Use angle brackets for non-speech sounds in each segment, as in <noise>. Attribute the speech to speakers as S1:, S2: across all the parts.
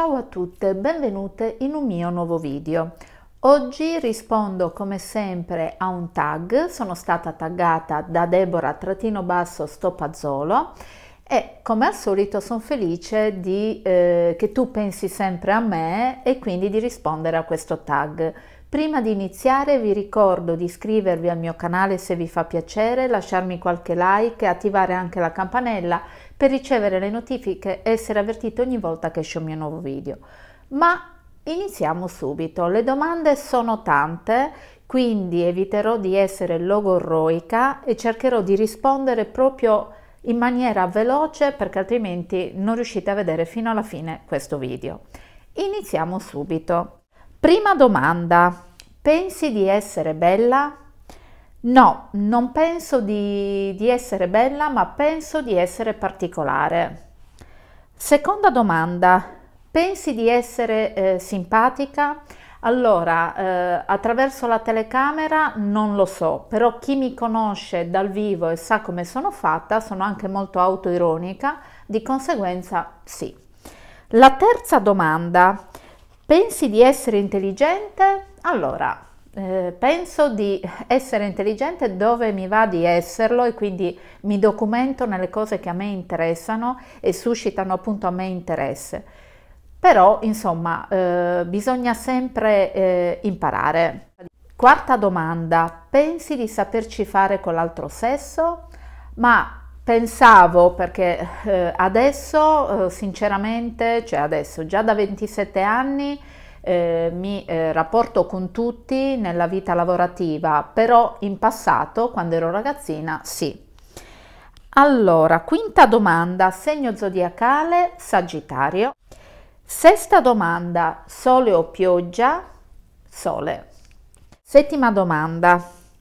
S1: Ciao a tutte, benvenute in un mio nuovo video. Oggi rispondo come sempre a un tag, sono stata taggata da Deborah-Stopazzolo basso e come al solito sono felice di, eh, che tu pensi sempre a me e quindi di rispondere a questo tag. Prima di iniziare vi ricordo di iscrivervi al mio canale se vi fa piacere, lasciarmi qualche like e attivare anche la campanella per ricevere le notifiche e essere avvertiti ogni volta che esce un mio nuovo video. Ma iniziamo subito, le domande sono tante, quindi eviterò di essere logorroica e cercherò di rispondere proprio in maniera veloce perché altrimenti non riuscite a vedere fino alla fine questo video. Iniziamo subito. Prima domanda, pensi di essere bella? No, non penso di, di, essere bella, ma penso di essere particolare. Seconda domanda, pensi di essere eh, simpatica? Allora, eh, attraverso la telecamera non lo so, però chi mi conosce dal vivo e sa come sono fatta, sono anche molto autoironica, di conseguenza sì. La terza domanda, Pensi di essere intelligente? Allora, eh, penso di essere intelligente dove mi va di esserlo e quindi mi documento nelle cose che a me interessano e suscitano appunto a me interesse. Però, insomma, eh, bisogna sempre eh, imparare. Quarta domanda, pensi di saperci fare con l'altro sesso? Ma Pensavo perché eh, adesso eh, sinceramente, cioè adesso già da 27 anni eh, mi eh, rapporto con tutti nella vita lavorativa, però in passato quando ero ragazzina sì. Allora, quinta domanda, segno zodiacale Sagittario. Sesta domanda, sole o pioggia? Sole. Settima domanda,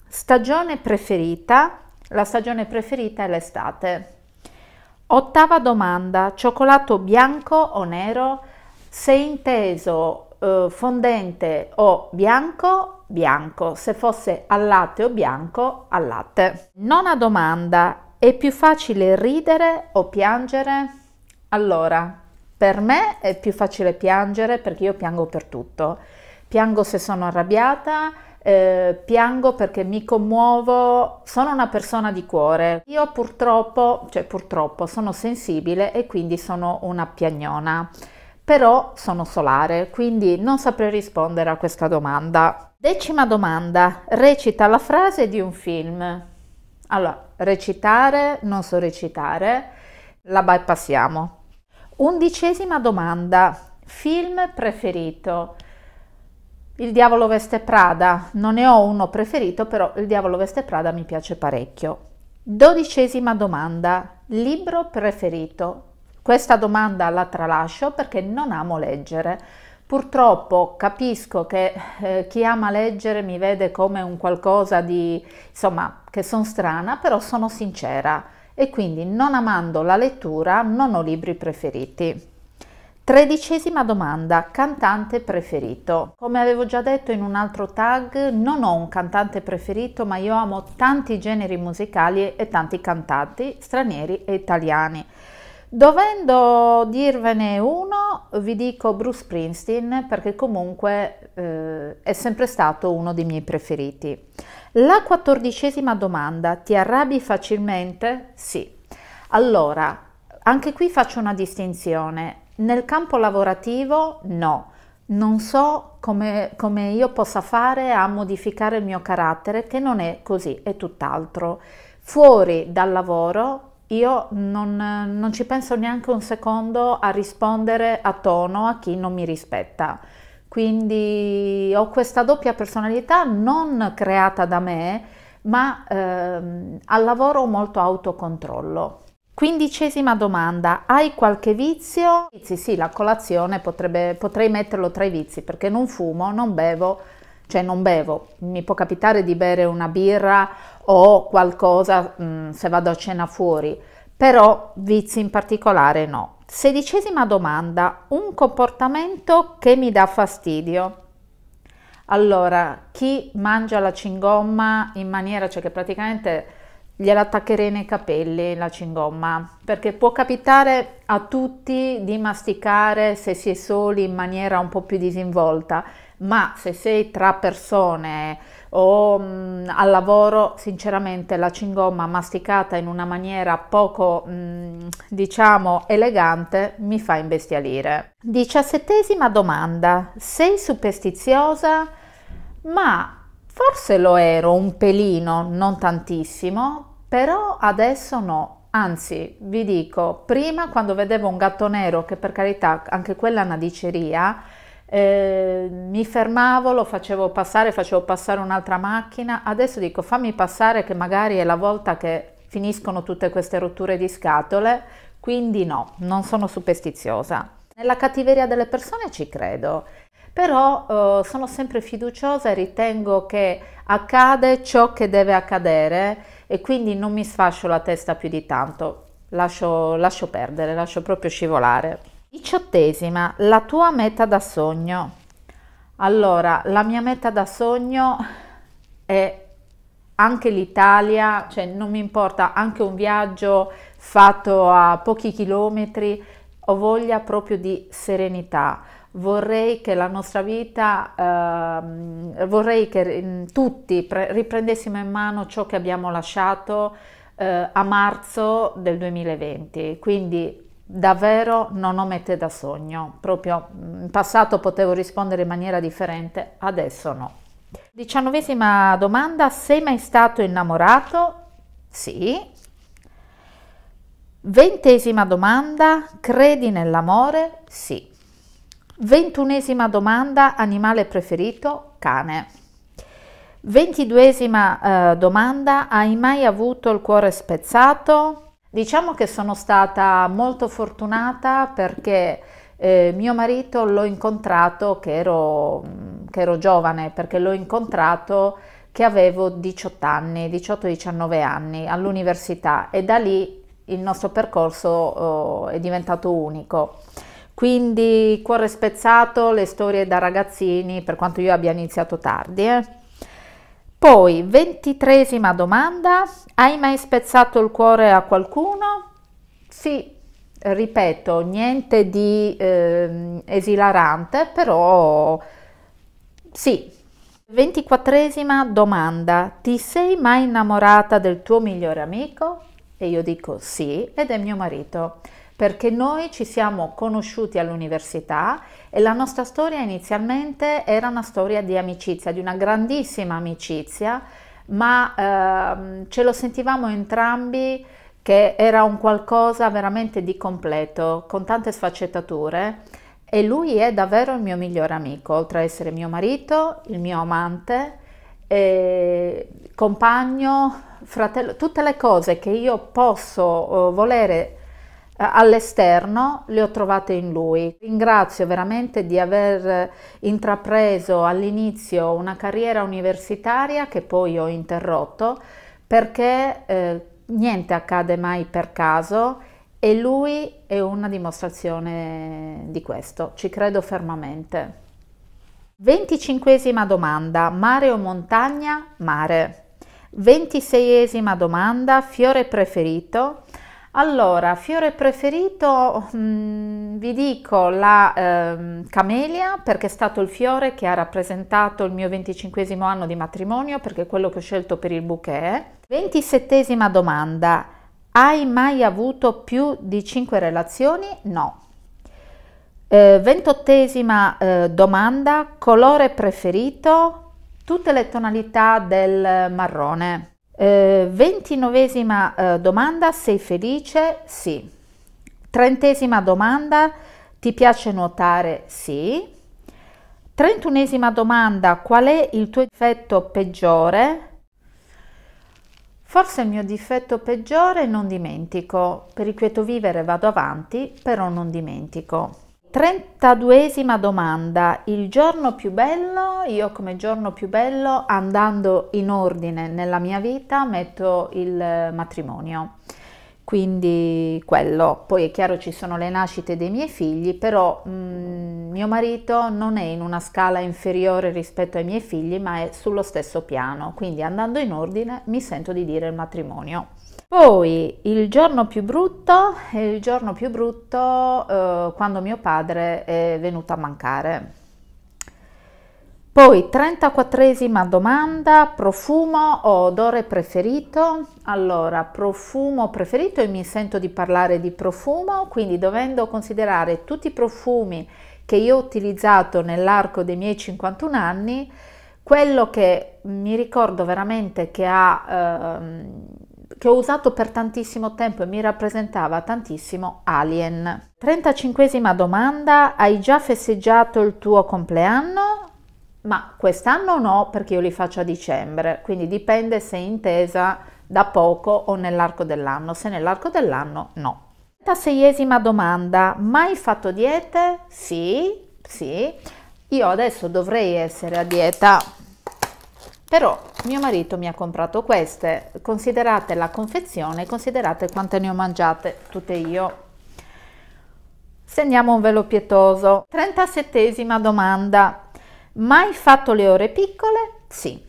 S1: stagione preferita? La stagione preferita è l'estate. Ottava domanda, cioccolato bianco o nero? Se inteso eh, fondente o bianco, bianco. Se fosse al latte o bianco, al latte. Nona domanda, è più facile ridere o piangere? Allora, per me è più facile piangere perché io piango per tutto. Piango se sono arrabbiata, eh, piango perché mi commuovo, sono una persona di cuore. Io purtroppo, cioè purtroppo, sono sensibile e quindi sono una piagnona. Però sono solare, quindi non saprei rispondere a questa domanda. Decima domanda, recita la frase di un film. Allora, recitare, non so recitare, la bypassiamo. Undicesima domanda, film preferito. Il diavolo veste Prada, non ne ho uno preferito, però il diavolo veste Prada mi piace parecchio. Dodicesima domanda, libro preferito. Questa domanda la tralascio perché non amo leggere. Purtroppo capisco che eh, chi ama leggere mi vede come un qualcosa di, insomma, che sono strana, però sono sincera e quindi non amando la lettura non ho libri preferiti. Tredicesima domanda, cantante preferito. Come avevo già detto in un altro tag, non ho un cantante preferito, ma io amo tanti generi musicali e tanti cantanti stranieri e italiani. Dovendo dirvene uno, vi dico Bruce Springsteen perché comunque eh, è sempre stato uno dei miei preferiti. La quattordicesima domanda, ti arrabbi facilmente? Sì. Allora, anche qui faccio una distinzione. Nel campo lavorativo no, non so come, come, io possa fare a modificare il mio carattere, che non è così, è tutt'altro. Fuori dal lavoro io non, non ci penso neanche un secondo a rispondere a tono a chi non mi rispetta. Quindi ho questa doppia personalità non creata da me, ma ehm, al lavoro ho molto autocontrollo. Quindicesima domanda, hai qualche vizio? Sì, sì, la colazione potrebbe, potrei metterlo tra i vizi perché non fumo, non bevo, cioè non bevo, mi può capitare di bere una birra o qualcosa mh, mm, se vado a cena fuori, però vizi in particolare no. Sedicesima domanda, un comportamento che mi dà fastidio. Allora, chi mangia la cingomma in maniera, cioè che praticamente gliela attaccherei nei capelli la cingomma perché può capitare a tutti di masticare se si è soli in maniera un po' più disinvolta ma se sei tra persone o mh, mm, al lavoro sinceramente la cingomma masticata in una maniera poco mh, mm, diciamo elegante mi fa imbestialire diciassettesima domanda sei superstiziosa ma Forse lo ero un pelino, non tantissimo, però adesso no. Anzi, vi dico, prima quando vedevo un gatto nero, che per carità anche quella è una diceria, eh, mi fermavo, lo facevo passare, facevo passare un'altra macchina, adesso dico fammi passare che magari è la volta che finiscono tutte queste rotture di scatole, quindi no, non sono superstiziosa. Nella cattiveria delle persone ci credo però eh, sono sempre fiduciosa e ritengo che accade ciò che deve accadere e quindi non mi sfascio la testa più di tanto, lascio, lascio perdere, lascio proprio scivolare. Diciottesima, la tua meta da sogno. Allora, la mia meta da sogno è anche l'Italia, cioè non mi importa, anche un viaggio fatto a pochi chilometri, ho voglia proprio di serenità vorrei che la nostra vita, eh, vorrei che mm, tutti riprendessimo in mano ciò che abbiamo lasciato eh, a marzo del 2020. Quindi davvero non ho mette da sogno, proprio mm, in passato potevo rispondere in maniera differente, adesso no. Diciannovesima domanda, sei mai stato innamorato? Sì. Ventesima domanda, credi nell'amore? Sì. Ventunesima domanda, animale preferito? Cane. Ventiduesima eh, domanda, hai mai avuto il cuore spezzato? Diciamo che sono stata molto fortunata perché eh, mio marito l'ho incontrato che ero, mm, che ero giovane, perché l'ho incontrato che avevo 18 anni, 18-19 anni all'università e da lì il nostro percorso oh, è diventato unico. Quindi cuore spezzato, le storie da ragazzini, per quanto io abbia iniziato tardi. Eh. Poi, ventitresima domanda, hai mai spezzato il cuore a qualcuno? Sì, ripeto, niente di eh, esilarante, però sì. Ventiquattresima domanda, ti sei mai innamorata del tuo migliore amico? E io dico sì, ed è mio marito perché noi ci siamo conosciuti all'università e la nostra storia inizialmente era una storia di amicizia, di una grandissima amicizia, ma ehm, ce lo sentivamo entrambi che era un qualcosa veramente di completo, con tante sfaccettature e lui è davvero il mio migliore amico, oltre ad essere mio marito, il mio amante, eh, compagno, fratello, tutte le cose che io posso eh, volere eh, all'esterno le ho trovate in lui. Ringrazio veramente di aver intrapreso all'inizio una carriera universitaria che poi ho interrotto perché eh, niente accade mai per caso e lui è una dimostrazione di questo, ci credo fermamente. Venticinquesima domanda, mare o montagna? Mare. Ventiseiesima domanda, fiore preferito? Allora, fiore preferito, mh, mm, vi dico la eh, camelia perché è stato il fiore che ha rappresentato il mio 25 anno di matrimonio perché è quello che ho scelto per il bouquet. 27 domanda, hai mai avuto più di 5 relazioni? No. Eh, 28 eh, domanda, colore preferito? Tutte le tonalità del marrone. Eh, ventinovesima eh, domanda, sei felice? Sì. Trentesima domanda, ti piace nuotare? Sì. Trentunesima domanda, qual è il tuo difetto peggiore? Forse il mio difetto peggiore non dimentico, per il quieto vivere vado avanti, però non dimentico. Trentaduesima domanda, il giorno più bello, io come giorno più bello andando in ordine nella mia vita metto il eh, matrimonio quindi quello. Poi è chiaro ci sono le nascite dei miei figli, però mh, mm, mio marito non è in una scala inferiore rispetto ai miei figli, ma è sullo stesso piano, quindi andando in ordine mi sento di dire il matrimonio. Poi il giorno più brutto è il giorno più brutto eh, quando mio padre è venuto a mancare. Poi 34esima domanda, profumo o odore preferito? Allora, profumo preferito e mi sento di parlare di profumo, quindi dovendo considerare tutti i profumi che io ho utilizzato nell'arco dei miei 51 anni, quello che mi ricordo veramente che, ha, ehm, che ho usato per tantissimo tempo e mi rappresentava tantissimo Alien. 35esima domanda, hai già festeggiato il tuo compleanno? ma quest'anno no perché io li faccio a dicembre, quindi dipende se è intesa da poco o nell'arco dell'anno, se nell'arco dell'anno no. 36 domanda, mai fatto diete? Sì, sì, io adesso dovrei essere a dieta, però mio marito mi ha comprato queste, considerate la confezione, considerate quante ne ho mangiate tutte io. Segniamo un velo pietoso. 37 domanda, Mai fatto le ore piccole? Sì.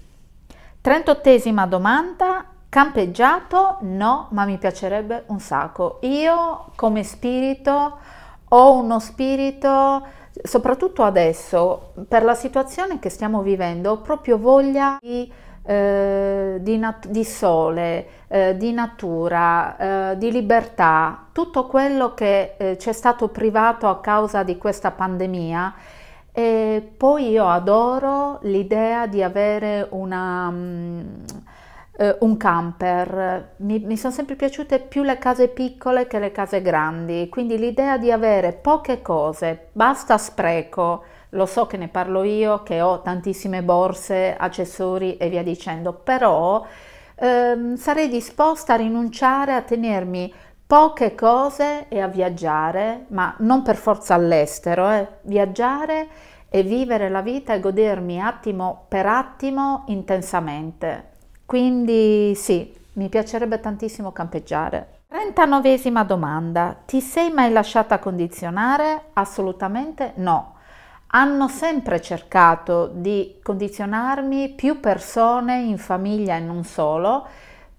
S1: 38esima domanda, campeggiato? No, ma mi piacerebbe un sacco. Io come spirito ho uno spirito, soprattutto adesso, per la situazione che stiamo vivendo, ho proprio voglia di, eh, di, di sole, eh, di natura, eh, di libertà, tutto quello che eh, ci è stato privato a causa di questa pandemia e poi io adoro l'idea di avere una, um, eh, un camper. Mi, mi sono sempre piaciute più le case piccole che le case grandi, quindi l'idea di avere poche cose, basta spreco. Lo so che ne parlo io, che ho tantissime borse, accessori e via dicendo, però ehm, sarei disposta a rinunciare a tenermi poche cose e a viaggiare, ma non per forza all'estero, eh. viaggiare e vivere la vita e godermi attimo per attimo intensamente. Quindi sì, mi piacerebbe tantissimo campeggiare. 39esima domanda. Ti sei mai lasciata condizionare? Assolutamente no. Hanno sempre cercato di condizionarmi più persone in famiglia e non solo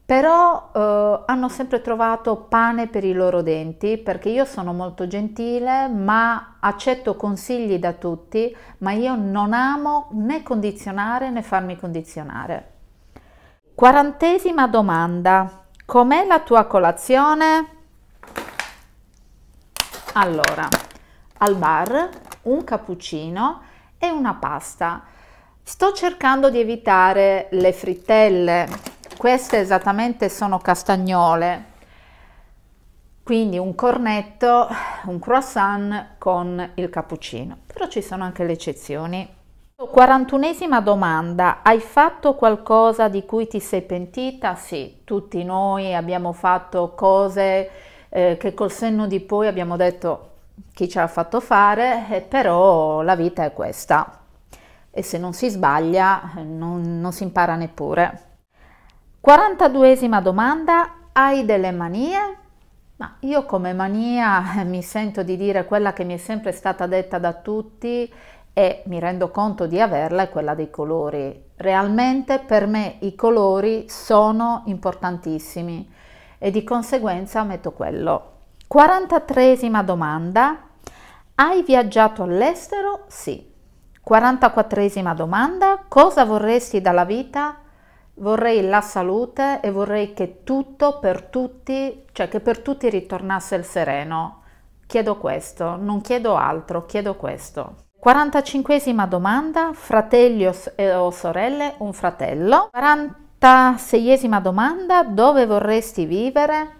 S1: però eh, hanno sempre trovato pane per i loro denti perché io sono molto gentile ma accetto consigli da tutti ma io non amo né condizionare né farmi condizionare. Quarantesima domanda, com'è la tua colazione? Allora, al bar un cappuccino e una pasta. Sto cercando di evitare le frittelle queste esattamente sono castagnole quindi un cornetto un croissant con il cappuccino però ci sono anche le eccezioni 41esima domanda, hai fatto qualcosa di cui ti sei pentita? Sì, tutti noi abbiamo fatto cose eh, che col senno di poi abbiamo detto chi ce l'ha fatto fare, eh, però la vita è questa e se non si sbaglia eh, non, non si impara neppure. 42esima domanda, hai delle manie? Ma io come mania <laughs> mi sento di dire quella che mi è sempre stata detta da tutti e mi rendo conto di averla è quella dei colori. Realmente per me i colori sono importantissimi e di conseguenza metto quello. 43esima domanda. Hai viaggiato all'estero? Sì. 44esima domanda. Cosa vorresti dalla vita? vorrei la salute e vorrei che tutto per tutti, cioè che per tutti ritornasse il sereno. Chiedo questo, non chiedo altro, chiedo questo. 45esima domanda, fratelli o, sorelle, un fratello. 46esima domanda, dove vorresti vivere?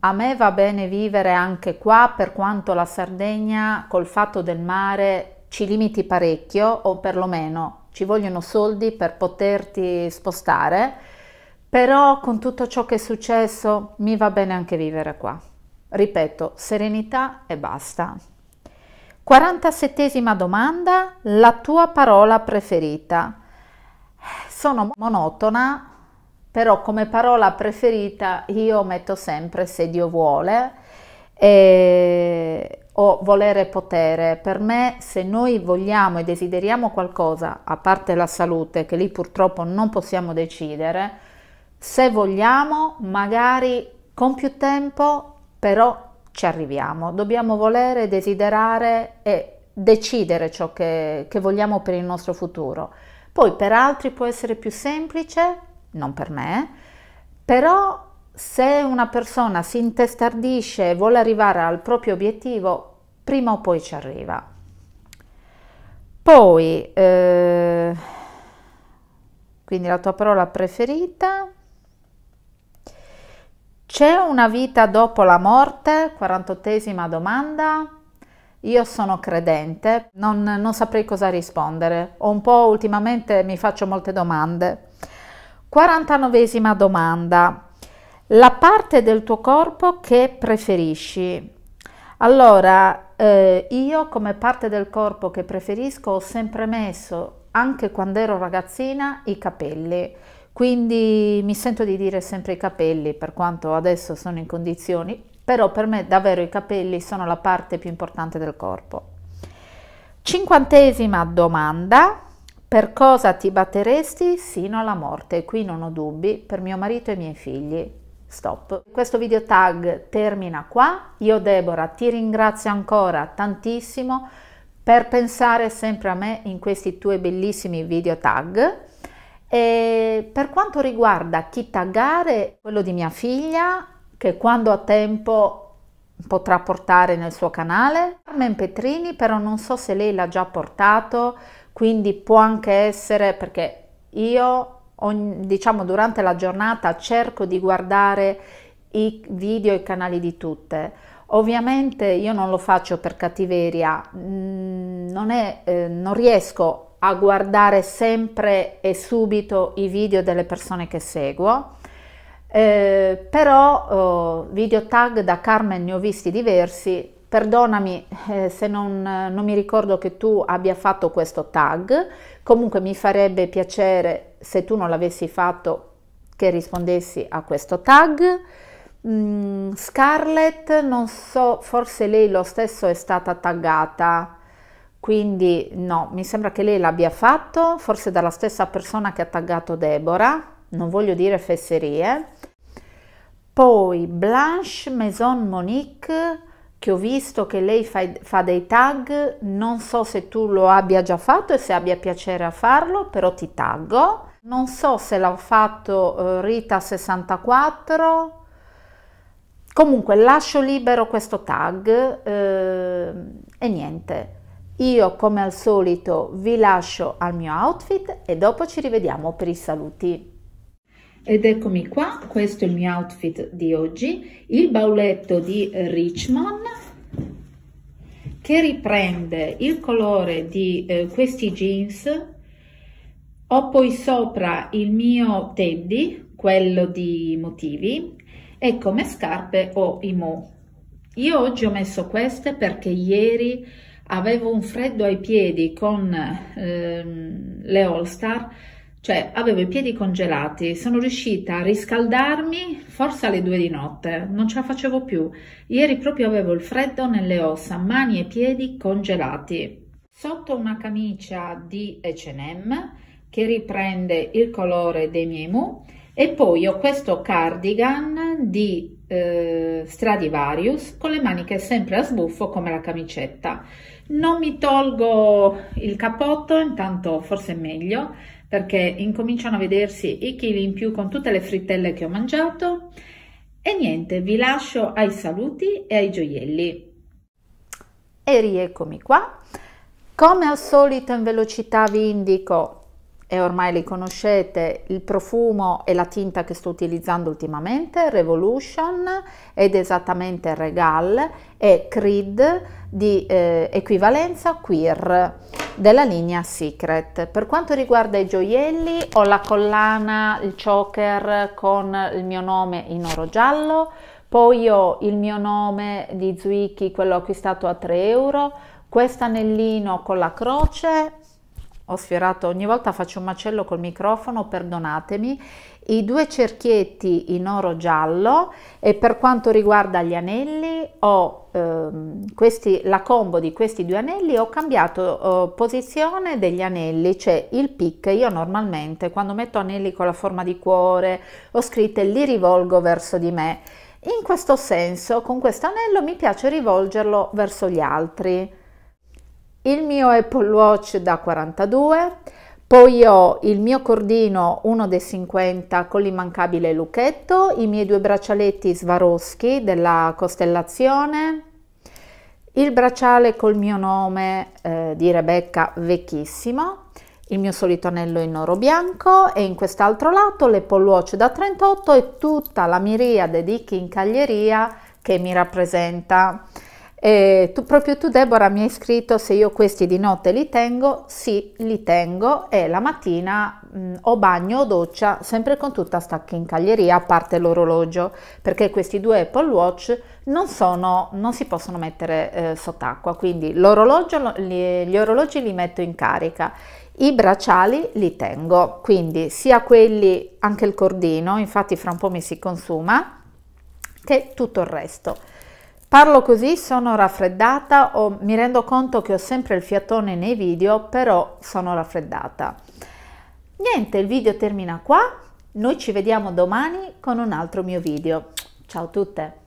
S1: A me va bene vivere anche qua, per quanto la Sardegna col fatto del mare ci limiti parecchio, o perlomeno ci vogliono soldi per poterti spostare, però con tutto ciò che è successo mi va bene anche vivere qua. Ripeto, serenità e basta. 47 domanda, la tua parola preferita. Sono monotona, però come parola preferita io metto sempre se Dio vuole. E o volere potere. Per me, se noi vogliamo e desideriamo qualcosa, a parte la salute, che lì purtroppo non possiamo decidere, se vogliamo, magari con più tempo, però ci arriviamo. Dobbiamo volere, desiderare e decidere ciò che, che vogliamo per il nostro futuro. Poi per altri può essere più semplice, non per me, però se una persona si intestardisce e vuole arrivare al proprio obiettivo, prima o poi ci arriva. Poi, eh, quindi la tua parola preferita. C'è una vita dopo la morte? 48esima domanda. Io sono credente, non, non saprei cosa rispondere. Ho un po' ultimamente mi faccio molte domande. 49esima domanda la parte del tuo corpo che preferisci. Allora, eh, io come parte del corpo che preferisco ho sempre messo, anche quando ero ragazzina, i capelli. Quindi mi sento di dire sempre i capelli, per quanto adesso sono in condizioni, però per me davvero i capelli sono la parte più importante del corpo. Cinquantesima domanda, per cosa ti batteresti sino alla morte? Qui non ho dubbi, per mio marito e i miei figli. Stop. Questo video tag termina qua. Io Deborah ti ringrazio ancora tantissimo per pensare sempre a me in questi tuoi bellissimi video tag. E per quanto riguarda chi taggare, quello di mia figlia, che quando ha tempo potrà portare nel suo canale. Carmen Petrini, però non so se lei l'ha già portato, quindi può anche essere perché io ogni, diciamo durante la giornata cerco di guardare i video e i canali di tutte. Ovviamente io non lo faccio per cattiveria, mm, non, è, eh, non riesco a guardare sempre e subito i video delle persone che seguo, eh, però eh, video tag da Carmen ne ho visti diversi perdonami eh, se non, non, mi ricordo che tu abbia fatto questo tag, comunque mi farebbe piacere se tu non l'avessi fatto che rispondessi a questo tag. Mm, Scarlett, non so, forse lei lo stesso è stata taggata, quindi no, mi sembra che lei l'abbia fatto, forse dalla stessa persona che ha taggato Deborah, non voglio dire fesserie. Poi Blanche Maison Monique che ho visto che lei fa, fa, dei tag, non so se tu lo abbia già fatto e se abbia piacere a farlo, però ti taggo. Non so se l'ha fatto eh, Rita64. Comunque lascio libero questo tag eh, e niente. Io come al solito vi lascio al mio outfit e dopo ci rivediamo per i saluti. Ed eccomi qua, questo è il mio outfit di oggi, il bauletto di Richmond che riprende il colore di eh, questi jeans ho poi sopra il mio teddy quello di motivi e come scarpe ho i mo io oggi ho messo queste perché ieri avevo un freddo ai piedi con ehm, le all star cioè avevo i piedi congelati, sono riuscita a riscaldarmi forse alle due di notte, non ce la facevo più. Ieri proprio avevo il freddo nelle ossa, mani e piedi congelati. Sotto una camicia di H&M che riprende il colore dei miei mu e poi ho questo cardigan di eh, Stradivarius con le maniche sempre a sbuffo come la camicetta. Non mi tolgo il cappotto, intanto forse è meglio perché incominciano a vedersi i chili in più con tutte le frittelle che ho mangiato. E niente, vi lascio ai saluti e ai gioielli. E rieccomi qua. Come al solito in velocità vi indico, e ormai li conoscete, il profumo e la tinta che sto utilizzando ultimamente, Revolution ed esattamente Regal e Creed di eh, equivalenza Queer della linea Secret. Per quanto riguarda i gioielli ho la collana, il choker con il mio nome in oro giallo, poi ho il mio nome di Zwicky, quello acquistato a 3 euro, questo anellino con la croce, ho sfiorato ogni volta faccio un macello col microfono, perdonatemi, i due cerchietti in oro giallo e per quanto riguarda gli anelli ho ehm, questi, la combo di questi due anelli ho cambiato eh, posizione degli anelli cioè il pic io normalmente quando metto anelli con la forma di cuore ho scritte li rivolgo verso di me in questo senso con questo anello mi piace rivolgerlo verso gli altri il mio Apple Watch da 42 poi ho il mio cordino 1 dei 50 con l'immancabile lucchetto, i miei due braccialetti Swarovski della costellazione, il bracciale col mio nome eh, di Rebecca vecchissimo, il mio solito anello in oro bianco e in quest'altro lato le polluoce da 38 e tutta la miriade di chincaglieria che mi rappresenta. Eh, tu, proprio tu Deborah mi hai scritto se io questi di notte li tengo, sì li tengo e la mattina mh, ho bagno o doccia sempre con tutta sta chincaglieria a parte l'orologio perché questi due Apple Watch non, sono, non si possono mettere eh, sott'acqua quindi l'orologio, gli, gli orologi li metto in carica i bracciali li tengo quindi sia quelli anche il cordino infatti fra un po' mi si consuma che tutto il resto Parlo così, sono raffreddata o mi rendo conto che ho sempre il fiatone nei video, però sono raffreddata. Niente, il video termina qua. Noi ci vediamo domani con un altro mio video. Ciao a tutte!